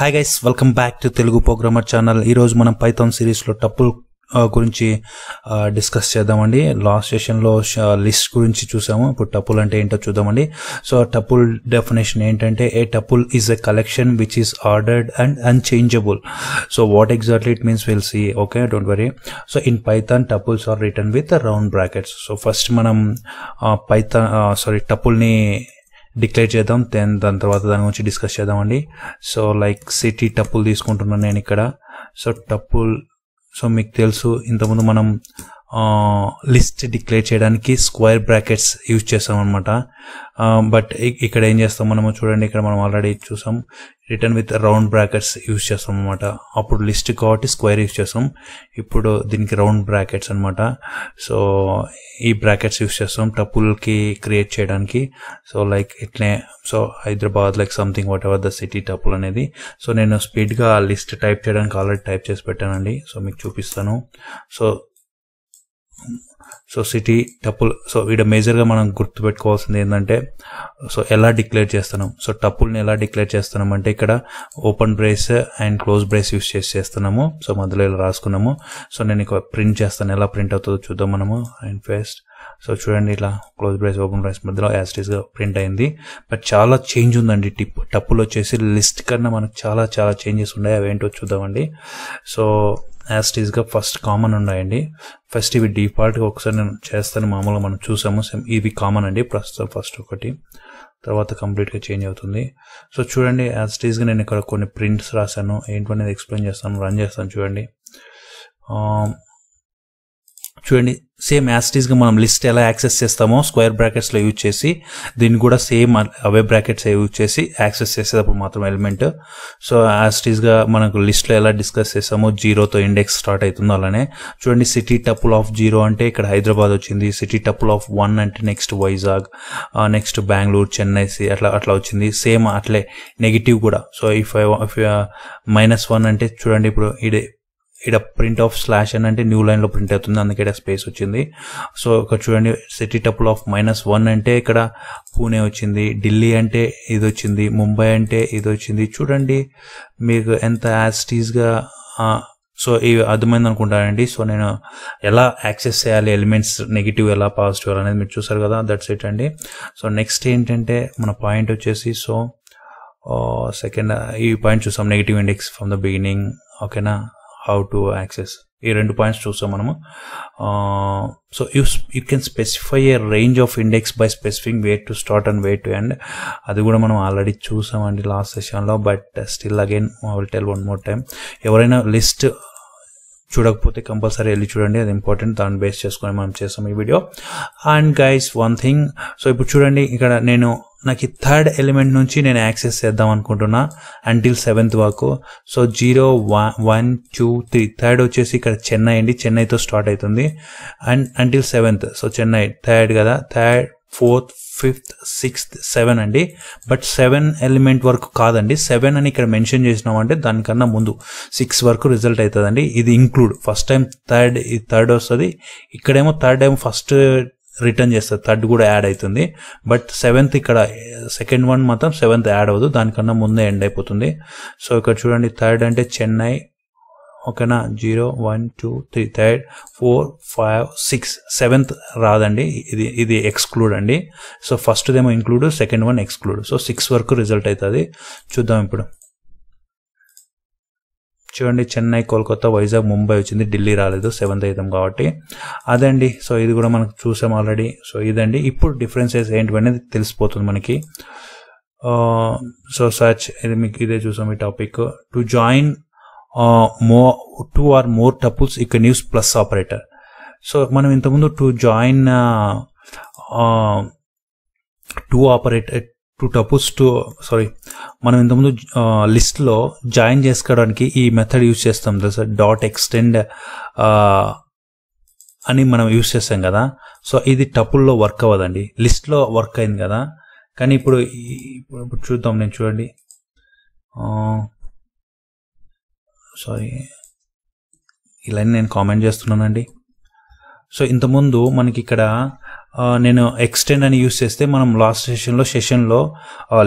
hi guys welcome back to Telugu programmer channel ఈరోజు మనం Python సిరీస్లో టప్పుల్ గురించి డిస్కస్ చేద్దామండి లాస్ట్ సెషన్లో లిస్ట్ గురించి చూసాము ఇప్పుడు టపుల్ అంటే ఏంటో చూద్దామండి సో టపుల్ డెఫినేషన్ ఏంటంటే a tuple is a collection which is ordered and unchangeable so what exactly it means will see okay don't worry so in Python tuples are return with round brackets so first మనం Python sorry టపుల్ని declare చేద్దాం then దాని తర్వాత దాని గురించి discuss చేద్దామండి so like city టప్పులు తీసుకుంటున్నాను నేను ఇక్కడ సో టప్పుల్ సో మీకు తెలుసు ఇంతకుముందు మనం లిస్ట్ డిక్లేర్ చేయడానికి స్క్వేర్ బ్రాకెట్స్ యూజ్ చేస్తాం అనమాట బట్ ఇక్కడ ఏం చేస్తాం మనము చూడండి ఇక్కడ మనం ఆల్రెడీ చూసాం return with round brackets use చేస్తాం అనమాట అప్పుడు లిస్ట్ కాబట్టి స్క్వేర్ యూజ్ చేస్తాం ఇప్పుడు దీనికి రౌండ్ బ్రాకెట్స్ అనమాట సో ఈ బ్రాకెట్స్ యూజ్ చేస్తాం టపుల్కి క్రియేట్ చేయడానికి సో లైక్ ఇట్లే so Hyderabad like something whatever the city tuple అనేది సో నేను స్పీడ్గా లిస్ట్ టైప్ చేయడానికి ఆల్రెడీ టైప్ చేసి పెట్టానండి సో మీకు చూపిస్తాను so so city tuple so వీడ మేజర్గా మనం గుర్తుపెట్టుకోవాల్సింది ఏంటంటే సో ఎలా డిక్లేర్ చేస్తున్నాం సో టపుల్ని ఎలా డిక్లేర్ చేస్తున్నాం అంటే ఇక్కడ open brace and close brace use చేసి చేస్తున్నాము సో మధ్యలో ఇలా రాసుకున్నాము సో నేను ఇక ప్రింట్ చేస్తాను ఎలా ప్రింట్ అవుతుందో చూద్దాం మనము అండ్ ఫస్ట్ సో చూడండి ఇట్లా క్లోజ్ బ్రైస్ ఓపెన్ బ్రైస్ మధ్యలో యాస్టీస్గా ప్రింట్ అయింది బట్ చాలా చేంజ్ ఉందండి టిప్ టప్పులు వచ్చేసి లిస్ట్ కన్నా మనకు చాలా చాలా చేంజెస్ ఉన్నాయి అవేంటో చూద్దామండి సో యాస్టీస్గా ఫస్ట్ కామన్ ఉన్నాయండి ఫస్ట్ ఇవి డిఫాల్ట్గా ఒకసారి నేను చేస్తాను మామూలుగా మనం చూసాము ఇవి కామన్ అండి ప్రస్తుతం ఫస్ట్ ఒకటి తర్వాత కంప్లీట్గా చేంజ్ అవుతుంది సో చూడండి యాస్టీస్గా నేను ఇక్కడ కొన్ని ప్రింట్స్ రాశాను ఏంటనేది ఎక్స్ప్లెయిన్ చేస్తాను రన్ చేస్తాను చూడండి చూడండి సేమ్ యాస్టీస్గా మనం లిస్ట్ ఎలా యాక్సెస్ చేస్తామో స్క్వేర్ బ్రాకెట్స్లో యూజ్ చేసి దీన్ని కూడా సేమ్ అవే బ్రాకెట్స్ యూజ్ చేసి యాక్సెస్ చేసేటప్పుడు మాత్రం ఎలిమెంట్ సో యాస్టీస్గా మనకు లిస్ట్లో ఎలా డిస్కస్ చేస్తామో జీరోతో ఇండెక్స్ స్టార్ట్ అవుతుందో అలానే చూడండి సిటీ టపుల్ ఆఫ్ జీరో అంటే ఇక్కడ హైదరాబాద్ వచ్చింది సిటీ టపుల్ ఆఫ్ వన్ అంటే నెక్స్ట్ వైజాగ్ నెక్స్ట్ బెంగళూరు చెన్నై అట్లా అట్లా వచ్చింది సేమ్ అట్లే నెగిటివ్ కూడా so if I minus one అంటే చూడండి ఇప్పుడు ఇదే ఇక్కడ ప్రింట్ ఆఫ్ స్లాష్ అని అంటే న్యూ లైన్లో ప్రింట్ అవుతుంది అందుకే ఇక్కడ స్పేస్ వచ్చింది సో ఇక్కడ చూడండి city tuple of minus one అంటే ఇక్కడ పూణే వచ్చింది ఢిల్లీ అంటే ఇది వచ్చింది ముంబై అంటే ఇది వచ్చింది చూడండి మీకు ఎంత యాస్టీస్గా సో ఇవి అర్థమైంది అనుకుంటానండి సో నేను ఎలా యాక్సెస్ చేయాలి ఎలిమెంట్స్ నెగిటివ్ ఎలా పాజిటివ్ అనేది మీరు చూసారు కదా దట్స్ ఇట్ అండి సో నెక్స్ట్ ఏంటంటే మన పాయింట్ వచ్చేసి సో సెకండ్ ఈ పాయింట్ చూసాం negative index from the beginning ఓకేనా హౌ టు యాక్సెస్ ఈ రెండు పాయింట్స్ చూస్తాం మనము so you you can specify a range of index by specifying where to start and where to end అది కూడా మనం ఆల్రెడీ చూసామండి లాస్ట్ సెషన్లో but still again will tell one more time ఎవరైనా లిస్ట్ చూడకపోతే కంపల్సరీ వెళ్ళి చూడండి అది ఇంపార్టెంట్ దాన్ని బేస్ చేసుకొని మనం చేస్తాం ఈ video and guys one thing so ఇప్పుడు చూడండి ఇక్కడ నేను నాకు ఈ థర్డ్ ఎలిమెంట్ నుంచి నేను యాక్సెస్ చేద్దాం అనుకుంటున్నా అంటిల్ సెవెంత్ వరకు so zero one two three third వచ్చేసి ఇక్కడ చెన్నై అండి చెన్నైతో స్టార్ట్ అవుతుంది and until seventh so Chennai third కదా third fourth fifth sixth seven అండి బట్ సెవెన్ ఎలిమెంట్ వరకు కాదండి సెవెన్ అని ఇక్కడ మెన్షన్ చేసినామంటే దానికన్నా ముందు సిక్స్ వరకు రిజల్ట్ అవుతుందండి ఇది include first time third third వస్తుంది ఇక్కడేమో థర్డ్ టైం ఫస్ట్ రిటర్న్ చేస్తుంది థర్డ్ కూడా యాడ్ అవుతుంది బట్ సెవెంత్ ఇక్కడ సెకండ్ వన్ మాత్రం సెవెంత్ యాడ్ అవ్వదు దానికన్నా ముందే ఎండ్ అయిపోతుంది సో ఇక్కడ చూడండి థర్డ్ అంటే చెన్నై ఓకేనా zero one two three third four five six seventh రాదండి ఇది ఇది ఎక్స్క్లూడ్ అండి సో ఫస్ట్ దేమో include second one exclude so six వరకు రిజల్ట్ అవుతుంది చూద్దాం ఇప్పుడు చూడండి చెన్నై కోల్కతా వైజాగ్ ముంబై వచ్చింది ఢిల్లీ రాలేదు సెవెంత్ అవుతాం కాబట్టి అదండి సో ఇది కూడా మనం చూసాం ఆల్రెడీ సో ఇదండి ఇప్పుడు డిఫరెన్సెస్ అనేది తెలిసిపోతుంది మనకి సో సచ్ ఇది మీకు ఇదే చూసాం ఈ topic to join more two or more tuples you use plus operator so మనం ఇంతకుముందు to join two operator two tuples to sorry మనం ఇంతకుముందు లిస్ట్లో జాయిన్ చేసుకోవడానికి ఈ మెథడ్ యూజ్ చేస్తాం తెలుసా డాట్ ఎక్స్టెండ్ అని మనం యూజ్ చేస్తాం కదా సో ఇది టపుల్లో వర్క్ అవ్వదండి లిస్ట్లో వర్క్ అయింది కదా కానీ ఇప్పుడు ఇప్పుడు చూద్దాం నేను చూడండి సారీ ఇలా నేను కామెంట్ చేస్తున్నానండి సో ఇంతకుముందు మనకి ఇక్కడ నేను ఎక్స్టెండ్ అని యూస్ చేస్తే మనం లాస్ట్ సెషన్లో సెషన్లో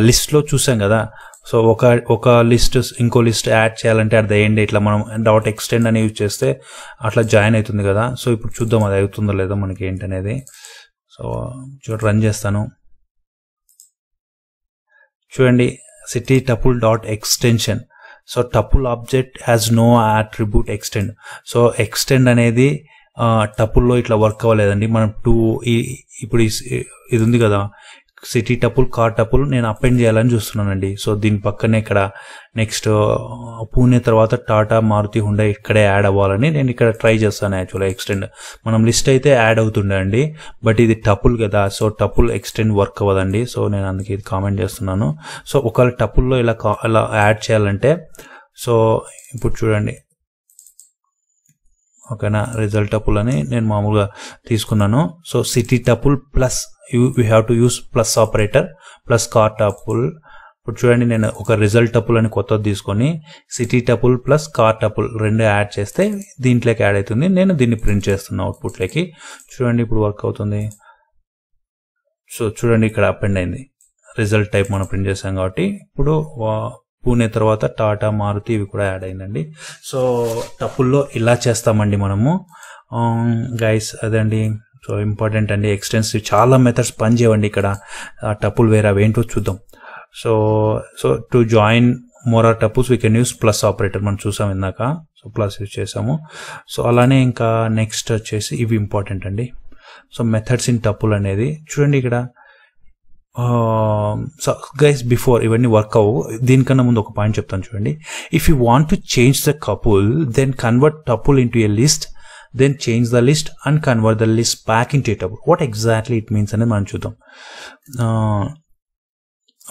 లిస్ట్లో చూసాం కదా సో ఒక ఒక లిస్ట్ ఇంకో లిస్ట్ యాడ్ చేయాలంటే అట్ ద ఇట్లా మనం డాట్ ఎక్స్టెండ్ అని యూజ్ చేస్తే అట్లా జాయిన్ అవుతుంది కదా సో ఇప్పుడు చూద్దాం అది అవుతుందో లేదో మనకి ఏంటనేది సో చూడ రన్ చేస్తాను చూడండి city tuple dot extension so tuple object has no attribute extend so extend అనేది టపుల్లో ఇట్లా వర్క్ అవ్వలేదండి మనం టూ ఇప్పుడు ఇది ఉంది కదా సిటీ టపుల్ కార్ టపుల్ నేను అపెండ్ చేయాలని చూస్తున్నానండి సో దీని పక్కనే ఇక్కడ నెక్స్ట్ పూణే తర్వాత టాటా మారుతి హుండా ఇక్కడే యాడ్ అవ్వాలని నేను ఇక్కడ ట్రై చేస్తాను యాక్చువల్గా ఎక్స్టెండ్ మనం లిస్ట్ అయితే యాడ్ అవుతుండే అండి బట్ ఇది టపుల్ కదా సో టపుల్ ఎక్స్టెండ్ వర్క్ అవ్వదండి సో నేను అందుకే ఇది కామెంట్ చేస్తున్నాను సో ఒకవేళ టపుల్లో ఇలా ఇలా యాడ్ చేయాలంటే సో ఇప్పుడు చూడండి ఓకేనా రిజల్ట్ టపుల్ అని నేను మామూలుగా తీసుకున్నాను so city tuple plus you you have to use plus operator plus car tuple ఇప్పుడు చూడండి నేను ఒక రిజల్ట్ టపుల్ అని కొత్తది తీసుకొని city tuple plus car tuple రెండు యాడ్ చేస్తే దీంట్లోకి యాడ్ అవుతుంది నేను దీన్ని ప్రింట్ చేస్తున్నా అవుట్పుట్లోకి చూడండి ఇప్పుడు వర్క్ అవుతుంది సో చూడండి ఇక్కడ అపెండ్ అయింది రిజల్ట్ టైప్ మనం ప్రింట్ చేసాం కాబట్టి ఇప్పుడు పూణే తర్వాత టాటా మారుతి ఇవి కూడా యాడ్ అయిందండి సో టపుల్లో ఇలా చేస్తామండి మనము గైస్ అదండి సో ఇంపార్టెంట్ అండి ఎక్స్టెన్సివ్ చాలా మెథడ్స్ పనిచేయండి ఇక్కడ టపుల్ వేరే అవి ఏంటో చూద్దాం so so to join more or tuples we can use plus operator మనం చూసాం ఇందాక సో ప్లస్ యూజ్ చేసాము సో అలానే ఇంకా నెక్స్ట్ వచ్చేసి ఇవి ఇంపార్టెంట్ అండి సో మెథడ్స్ ఇన్ టపుల్ అనేది చూడండి ఇక్కడ గైస్ um, బిఫోర్ ఇవన్నీ వర్క్ అవ్వు దీనికన్నా ముందు ఒక పాయింట్ చెప్తాను చూడండి if you want to change the tuple then convert tuple into a list then change the list and convert the list back into tuple what exactly it means అనేది మనం చూద్దాం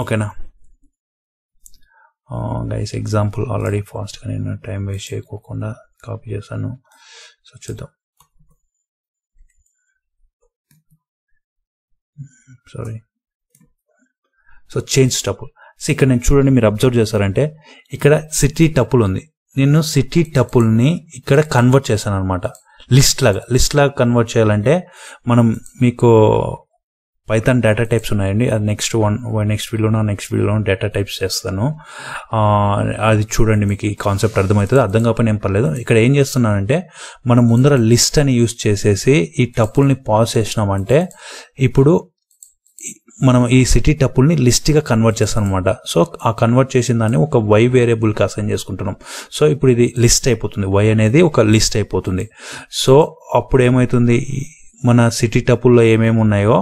ఓకేనా guys example already ఫాస్ట్గా నేను time waste చేయకోకుండా copy చేశాను so చూద్దాం sorry hmm, so change tuple so ఇక్కడ నేను చూడండి మీరు అబ్జర్వ్ చేశారంటే ఇక్కడ సిటీ టపుల్ ఉంది నేను సిటీ టపుల్ని ఇక్కడ కన్వర్ట్ చేశాను అనమాట లిస్ట్ లాగా లిస్ట్ లాగా కన్వర్ట్ చేయాలంటే మనం మీకు పైతాన్ డేటా టైప్స్ ఉన్నాయండి అది నెక్స్ట్ వన్ నెక్స్ట్ వీడియోలో నెక్స్ట్ వీడియోలో డేటా టైప్స్ చేస్తాను అది చూడండి మీకు ఈ కాన్సెప్ట్ అర్థమవుతుంది అర్థం కాకపోయినా ఏం పర్లేదు ఇక్కడ ఏం చేస్తున్నానంటే మనం ముందర లిస్ట్ అని యూస్ చేసేసి ఈ టప్పుల్ని పాస్ చేసినామంటే ఇప్పుడు మనం ఈ సిటీ టపుల్ని లిస్ట్గా కన్వర్ట్ చేస్తాం అనమాట సో ఆ కన్వర్ట్ చేసిన దాన్ని ఒక వై వేరియబుల్కి అసైన్ చేసుకుంటున్నాం సో ఇప్పుడు ఇది లిస్ట్ అయిపోతుంది వై అనేది ఒక లిస్ట్ అయిపోతుంది సో అప్పుడు ఏమవుతుంది మన సిటీ టపుల్లో ఏమేమి ఉన్నాయో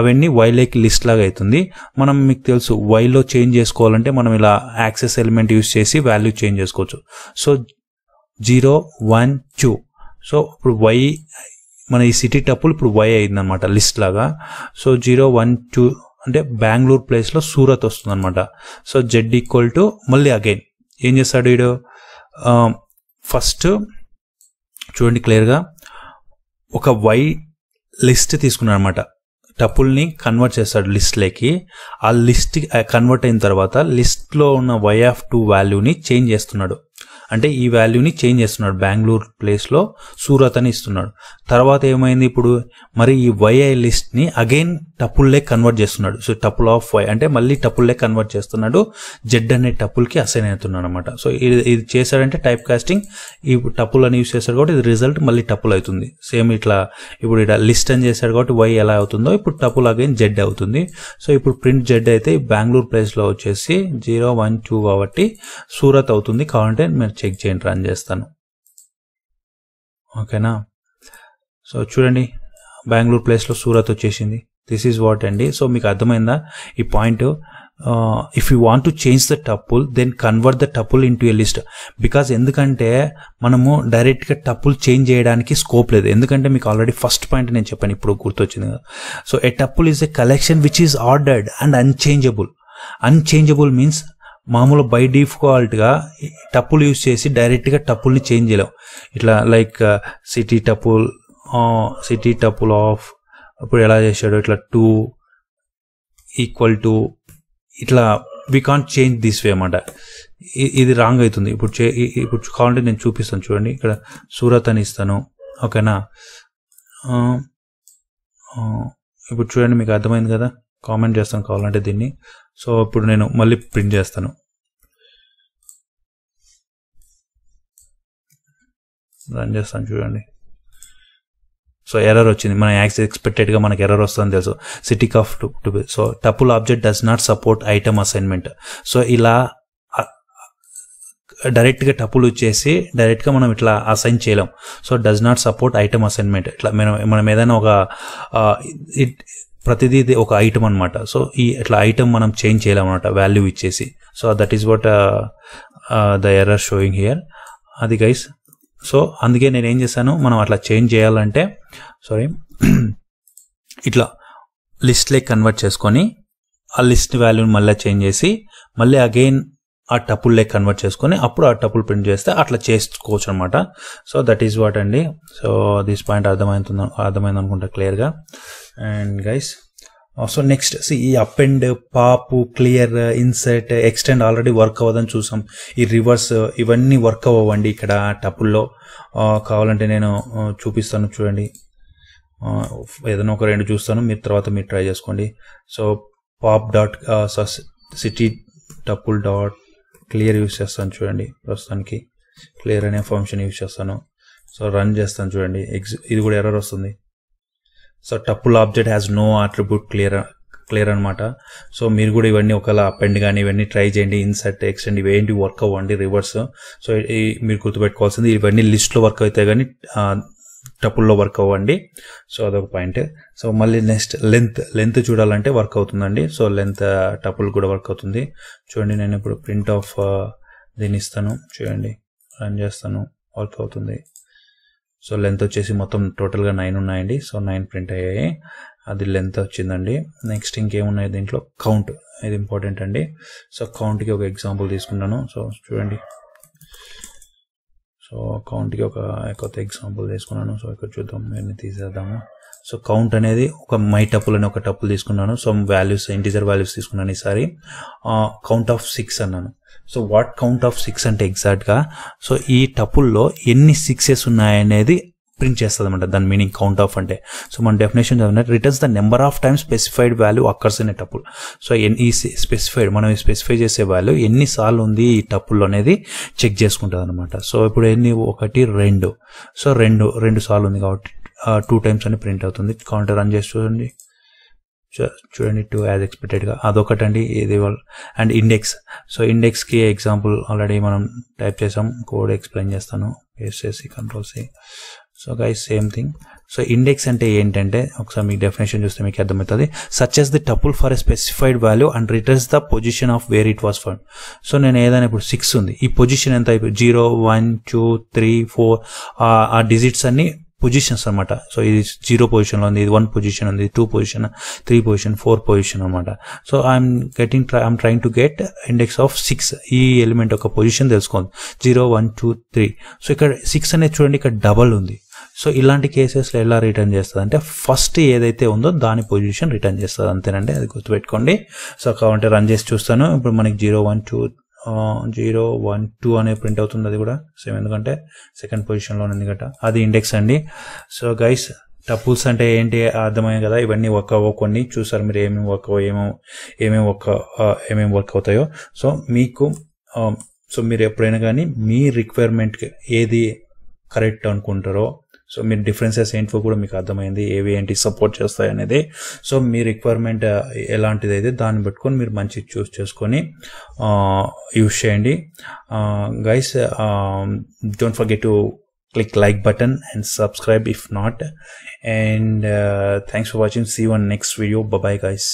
అవన్నీ వైలోకి లిస్ట్ లాగా అవుతుంది మనం మీకు తెలుసు వైలో చేంజ్ చేసుకోవాలంటే మనం ఇలా యాక్సెస్ ఎలిమెంట్ యూస్ చేసి వాల్యూ చేంజ్ చేసుకోవచ్చు so zero one two so ఇప్పుడు వై మన ఈ సిటీ టప్పులు ఇప్పుడు వై అయిందనమాట లిస్ట్ లాగా సో జీరో వన్ టూ అంటే బెంగళూరు ప్లేస్లో సూరత్ వస్తుందనమాట సో జెడ్ ఈక్వల్ టు మళ్ళీ అగైన్ ఏం చేస్తాడు వీడు ఫస్ట్ చూడండి క్లియర్గా ఒక వై లిస్ట్ తీసుకున్నాడు అనమాట టపుల్ని కన్వర్ట్ చేస్తాడు లిస్ట్లోకి ఆ లిస్ట్ కన్వర్ట్ అయిన తర్వాత లిస్ట్లో ఉన్న వై ఆఫ్ టూ వాల్యూని చేంజ్ చేస్తున్నాడు అంటే ఈ వాల్యూని చేంజ్ చేస్తున్నాడు బెంగళూరు ప్లేస్లో సూరత్ అని ఇస్తున్నాడు తర్వాత ఏమైంది ఇప్పుడు మరి ఈ వైఐ లిస్ట్ని అగైన్ టపుల్లే కన్వర్ట్ చేస్తున్నాడు సో టపుల్ ఆఫ్ వై అంటే మళ్ళీ టపుల్లే కన్వర్ట్ చేస్తున్నాడు జెడ్ అనే టపుల్కి అసైన్ అవుతున్నాడు అనమాట సో ఇది ఇది చేశాడంటే టైప్ కాస్టింగ్ ఈ టపుల్ అని యూస్ చేశాడు కాబట్టి ఇది రిజల్ట్ మళ్ళీ టపుల్ అవుతుంది సేమ్ ఇట్లా ఇప్పుడు ఇట్లా లిస్ట్ అని చేశాడు కాబట్టి వై ఎలా అవుతుందో ఇప్పుడు టపుల్ అగైన్ జెడ్ అవుతుంది సో ఇప్పుడు ప్రింట్ జెడ్ అయితే బెంగళూరు ప్లేస్లో వచ్చేసి జీరో వన్ టూ కాబట్టి సూరత్ అవుతుంది కావాలంటే మీరు చెక్ చేయండి రన్ చేస్తాను ఓకేనా సో చూడండి బెంగళూరు ప్లేస్లో సూరత్ వచ్చేసింది దిస్ ఈజ్ వాట్ అండి సో మీకు అర్థమైందా ఈ point if you want to change the tuple then convert the tuple into a list because ఎందుకంటే మనము డైరెక్ట్గా టప్పుల్ చేంజ్ చేయడానికి స్కోప్ లేదు ఎందుకంటే మీకు ఆల్రెడీ ఫస్ట్ పాయింట్ నేను చెప్పాను ఇప్పుడు గుర్తొచ్చింది కదా so a tuple is a collection which is ordered and unchangeable unchangeable means మామూలు బై డిఫాల్ట్గా టప్పులు యూస్ చేసి డైరెక్ట్గా టప్పుల్ని చేంజ్ చేయలేం ఇట్లా like city tuple city tuple of ఇప్పుడు ఎలా చేశాడు ఇట్లా టూ ఈక్వల్ టు ఇట్లా we can't change this way అన్నమాట ఇది రాంగ్ అవుతుంది ఇప్పుడు చే ఇప్పుడు కావాలంటే నేను చూపిస్తాను చూడండి ఇక్కడ సూరత్ అని ఇస్తాను ఓకేనా ఇప్పుడు చూడండి మీకు అర్థమైంది కదా కామెంట్ చేస్తాను కావాలంటే దీన్ని సో ఇప్పుడు నేను మళ్ళీ ప్రింట్ చేస్తాను రన్ చేస్తాను చూడండి సో ఎర్రర్ వచ్చింది మన యాక్స్ ఎక్స్పెక్టెడ్గా మనకి ఎర్రర్ వస్తుందని తెలుసు సిటీ కఫ్ two two B so tuple object does not support item assignment so ఇలా డైరెక్ట్గా టపుల్ ఇచ్చేసి డైరెక్ట్గా మనం ఇట్లా అసైన్ చేయలేం so does not support item assignment ఇట్లా మనం మనం ఏదైనా ఒక ప్రతిదీ ఒక ఐటమ్ అనమాట సో ఈ అట్లా ఐటమ్ మనం చేంజ్ చేయాలన్నమాట వాల్యూ ఇచ్చేసి so that is what the error showing here అది గైస్ సో అందుకే నేను ఏం చేశాను మనం అట్లా చేంజ్ చేయాలంటే సారీ ఇట్లా లిస్ట్లే కన్వర్ట్ చేసుకొని ఆ లిస్ట్ వాల్యూని మళ్ళీ చేంజ్ చేసి మళ్ళీ అగైన్ ఆ టపుల్లే కన్వర్ట్ చేసుకొని అప్పుడు ఆ టపుల్ ప్రింట్ చేస్తే అట్లా చేసుకోవచ్చు అనమాట సో దట్ ఈస్ వాట్ అండి సో దిస్ పాయింట్ అర్థమవుతుంది అర్థమైంది అనుకుంటా క్లియర్గా and guys so uh, next see ఈ append pop clear insert extend already work అవ్వదని చూసాం ఈ రివర్స్ uh, ఇవన్నీ వర్క్ అవ్వండి ఇక్కడ టపుల్లో uh, కావాలంటే నేను చూపిస్తాను చూడండి ఏదైనా ఒక రెండు చూస్తాను మీరు తర్వాత మీరు ట్రై చేసుకోండి so pop dot city tuple dot clear use చేస్తాను చూడండి ప్రస్తుతానికి క్లియర్ అనే ఫంక్షన్ యూస్ చేస్తాను సో రన్ చేస్తాను చూడండి ఎగ్జ్ ఇది కూడా ఎర్రర్ వస్తుంది so tuple object has no attribute clear clear అనమాట సో మీరు కూడా ఇవన్నీ ఒకవేళ అపెండ్ కానీ ఇవన్నీ ట్రై చేయండి ఇన్సర్ట్ ఎక్స్టెండ్ ఇవేంటి వర్క్ అవ్వండి రివర్స్ సో మీరు గుర్తుపెట్టుకోవాల్సింది ఇవన్నీ లిస్ట్లో వర్క్ అవుతాయి కానీ టపుల్లో వర్క్ అవ్వండి సో అదొక పాయింట్ సో మళ్ళీ నెక్స్ట్ లెంత్ లెంత్ చూడాలంటే వర్క్ అవుతుందండి సో లెంత్ టపుల్ కూడా వర్క్ అవుతుంది చూడండి నేను ఇప్పుడు ప్రింట్ ఆఫ్ దీన్ని ఇస్తాను చూడండి రన్ చేస్తాను వర్క్ అవుతుంది సో లెంత్ వచ్చేసి మొత్తం టోటల్గా నైన్ ఉన్నాయండి సో నైన్ ప్రింట్ అయ్యాయి అది లెంత్ వచ్చిందండి నెక్స్ట్ ఇంకేమున్నాయి దీంట్లో కౌంట్ ఇది ఇంపార్టెంట్ అండి సో కౌంట్కి ఒక ఎగ్జాంపుల్ తీసుకున్నాను సో చూడండి సో కౌంట్కి ఒక కొత్త ఎగ్జాంపుల్ తీసుకున్నాను సో ఇక్కడ చూద్దాం నేను తీసేద్దాము సో కౌంట్ అనేది ఒక మై టపుల్ అనే ఒక టపుల్ తీసుకున్నాను సో వాల్యూస్ ఇంటీజర్ వాల్యూస్ తీసుకున్నాను ఈసారి కౌంట్ ఆఫ్ సిక్స్ అన్నాను so what count of six అంటే ఎగ్జాక్ట్గా సో ఈ టపుల్లో ఎన్ని సిక్సెస్ ఉన్నాయనేది ప్రింట్ చేస్తుంది అనమాట దాని మీనింగ్ కౌంట్ ఆఫ్ అంటే సో మన డెఫినేషన్ చదివినట్టు returns the number of times specified value occurs అనే టపుల్ సో ఎన్ని స్పెసిఫైడ్ మనం స్పెసిఫై చేసే వాల్యూ ఎన్నిసార్లు ఉంది ఈ టప్పుల్లో అనేది చెక్ చేసుకుంటుంది అనమాట సో ఇప్పుడు ఎన్ని ఒకటి రెండు సో రెండు రెండు సార్లు ఉంది కాబట్టి టూ టైమ్స్ అని ప్రింట్ అవుతుంది కౌంటర్ రన్ చేసి చూడండి చూడండి టూ యాజ్ ఎక్స్పెక్టెడ్గా అదొకటి అండి ఇది అండ్ ఇండెక్స్ సో ఇండెక్స్కి ఎగ్జాంపుల్ ఆల్రెడీ మనం టైప్ చేసాం కోడ్ ఎక్స్ప్లెయిన్ చేస్తాను పేస్ట్ చేసి control C so guys same thing so index అంటే ఏంటంటే ఒకసారి మీకు డెఫినేషన్ చూస్తే మీకు అర్థమవుతుంది సచ్ ఎస్ the tuple for a specified value and returns the position of where it was found so నేను ఏదైనా ఇప్పుడు సిక్స్ ఉంది ఈ పొజిషన్ ఎంత అయిపోయింది zero one two three four ఆ డిజిట్స్ అన్ని పొజిషన్స్ అనమాట సో ఇది జీరో పొజిషన్లో ఉంది ఇది వన్ పొజిషన్ ఉంది two position three position four position అనమాట so I'm getting try I'm trying to get index of six ఈ ఎలిమెంట్ ఒక పొజిషన్ తెలుసుకోండి zero one two three so ఇక్కడ సిక్స్ అనేది చూడండి ఇక్కడ డబల్ ఉంది సో ఇలాంటి కేసెస్లో ఎలా రిటర్న్ చేస్తుంది అంటే ఫస్ట్ ఏదైతే ఉందో దాని పొజిషన్ రిటర్న్ చేస్తుంది అంతేనండి అది గుర్తుపెట్టుకోండి సో కావాలంటే రన్ చేసి చూస్తాను ఇప్పుడు మనకి zero one two zero one two అనే ప్రింట్ అవుతుంది అది కూడా సేమ్ ఎందుకంటే సెకండ్ పొజిషన్లో ఉంది గట అది ఇండెక్స్ అండి సో గైస్ టపుల్స్ అంటే ఏంటి అర్థమయ్యే కదా ఇవన్నీ వర్క్ అవ్వ కొన్ని చూసారు మీరు ఏమేమి వర్క్ ఏమేమి ఏమేమి వర్క్ ఏమేమి వర్క్ అవుతాయో సో మీకు సో మీరు ఎప్పుడైనా కానీ మీ రిక్వైర్మెంట్కి ఏది కరెక్ట్ అనుకుంటారో సో మీరు డిఫరెన్సెస్ ఏంటో కూడా మీకు అర్థమైంది ఏవి ఏంటి సపోర్ట్ చేస్తాయి అనేది సో మీ రిక్వైర్మెంట్ ఎలాంటిది అయితే దాన్ని పెట్టుకొని మీరు మంచి చూస్ చేసుకొని యూస్ చేయండి guys don't forget to click like button and subscribe if not and thanks for watching see one next video bye guys